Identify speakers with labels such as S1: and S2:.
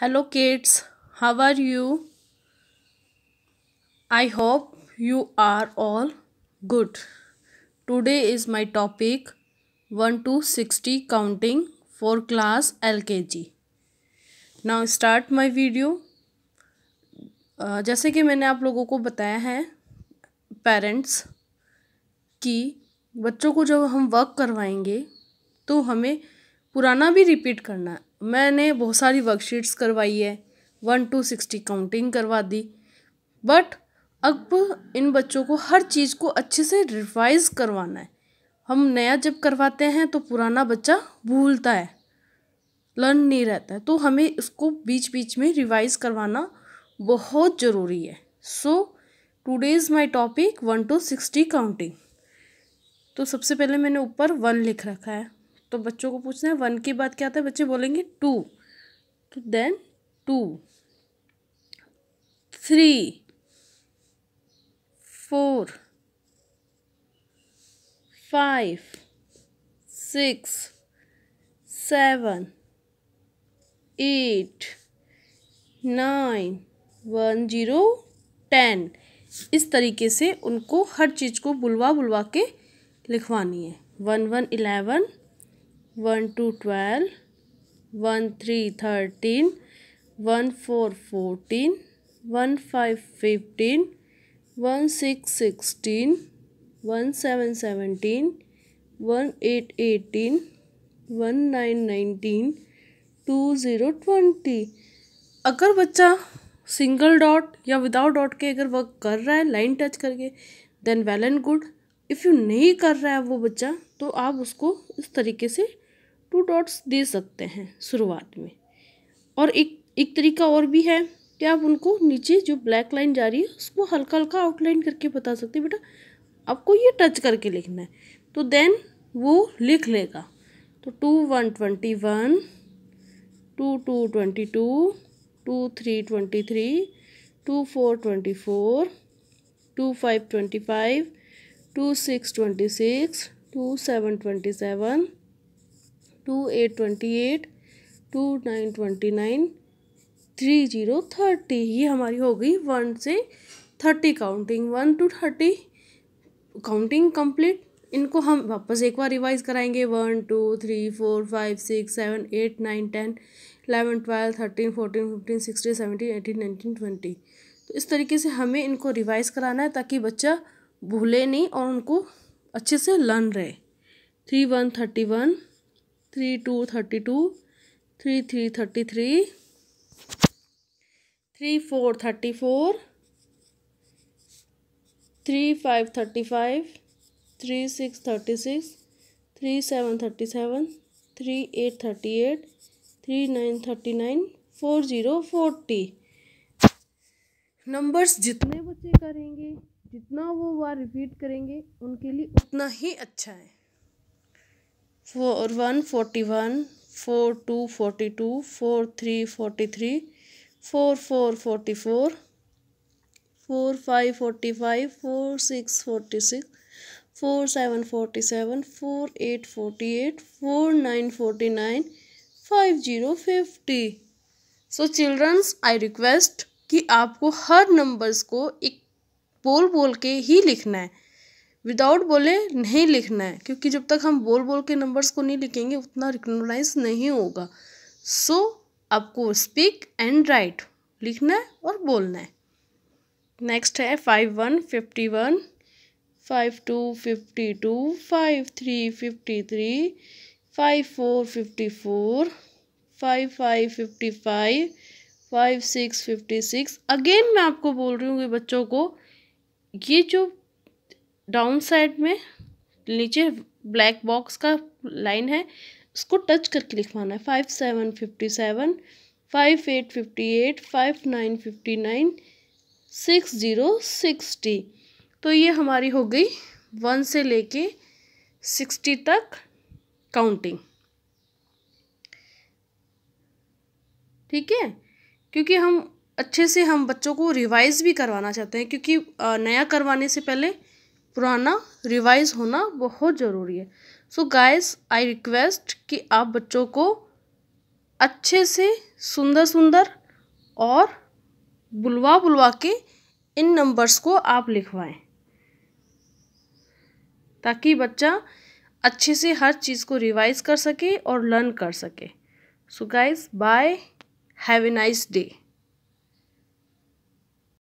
S1: hello kids how are you I hope you are all good today is my topic one to sixty counting for class LKG now start my video जैसे कि मैंने आप लोगों को बताया है parents कि बच्चों को जब हम वर्क करवाएंगे तो हमें पुराना भी रिपीट करना मैंने बहुत सारी वर्कशीट्स करवाई है वन टू सिक्सटी काउंटिंग करवा दी बट अब इन बच्चों को हर चीज़ को अच्छे से रिवाइज करवाना है हम नया जब करवाते हैं तो पुराना बच्चा भूलता है लर्न नहीं रहता है तो हमें उसको बीच बीच में रिवाइज करवाना बहुत ज़रूरी है so today is my topic one to sixty counting तो सबसे पहले मैंने ऊपर वन लिख रखा है तो बच्चों को पूछना है वन के बाद क्या आता है बच्चे बोलेंगे टू तो then two three four five six seven eight nine one zero ten इस तरीके से उनको हर चीज़ को बुलवा बुलवा के लिखवानी है one one eleven one two twelve one three thirteen one four fourteen one five fifteen one six sixteen one seven seventeen one eight eighteen one nine nineteen two zero twenty अगर बच्चा सिंगल डॉट या without dot के अगर work कर रहा है line touch करके then well and good if you नहीं कर रहा है वो बच्चा तो आप उसको इस तरीके से टू डॉट्स दे सकते हैं शुरुआत में और एक एक तरीका और भी है कि आप उनको नीचे जो ब्लैक लाइन जा रही है उसको हल्का हल्का आउटलाइन करके बता सकते हैं बेटा आपको ये टच करके लिखना है तो देन वो लिख लेगा तो two one twenty one two two twenty two two three twenty three two four twenty four two five twenty five two six twenty six two seven twenty seven two eight twenty eight two nine twenty nine three zero thirty ये हमारी हो गई one से thirty counting one to thirty counting complete इनको हम वापस एक बार रिवाइज कराएंगे one two three four five six seven eight nine ten eleven twelve thirteen fourteen fifteen sixteen seventeen eighteen nineteen twenty तो इस तरीके से हमें इनको रिवाइज कराना है ताकि बच्चा भूले नहीं और उनको अच्छे से लर्न रहे three one thirty one three two thirty two three three thirty three three four thirty four three five thirty five three six thirty six three seven thirty seven three eight thirty eight three nine thirty nine four zero forty numbers जितने बच्चे करेंगे जितना वो बार repeat करेंगे उनके लिए उतना ही अच्छा है four one forty one four two forty two four three forty three four four forty four four five forty five four six forty six four seven forty seven four eight forty eight four nine forty nine five zero fifty so childrens I request कि आपको हर numbers को एक बोल बोल के ही लिखना है without बोले नहीं लिखना है क्योंकि जब तक हम बोल बोल के नंबर्स को नहीं लिखेंगे उतना रिकनोलाइज नहीं होगा सो so, आपको स्पीक एंड राइट लिखना है और बोलना है नेक्स्ट है five one fifty one five two fifty two five three fifty three five four fifty four five five fifty five five six fifty six again मैं आपको बोल रही हूँ कि बच्चों को ये जो डाउन साइड में नीचे ब्लैक बॉक्स का लाइन है उसको टच करके लिखवाना है five seven fifty seven five eight fifty eight five nine fifty nine six zero sixty तो ये हमारी हो गई वन से लेके सिक्सटी तक काउंटिंग ठीक है क्योंकि हम अच्छे से हम बच्चों को रिवाइज़ भी करवाना चाहते हैं क्योंकि नया करवाने से पहले पुराना रिवाइज होना बहुत ज़रूरी है सो गाइस आई रिक्वेस्ट कि आप बच्चों को अच्छे से सुंदर सुंदर और बुलवा बुलवा के इन नंबर्स को आप लिखवाएं ताकि बच्चा अच्छे से हर चीज़ को रिवाइज कर सके और लर्न कर सके so guys bye have a nice day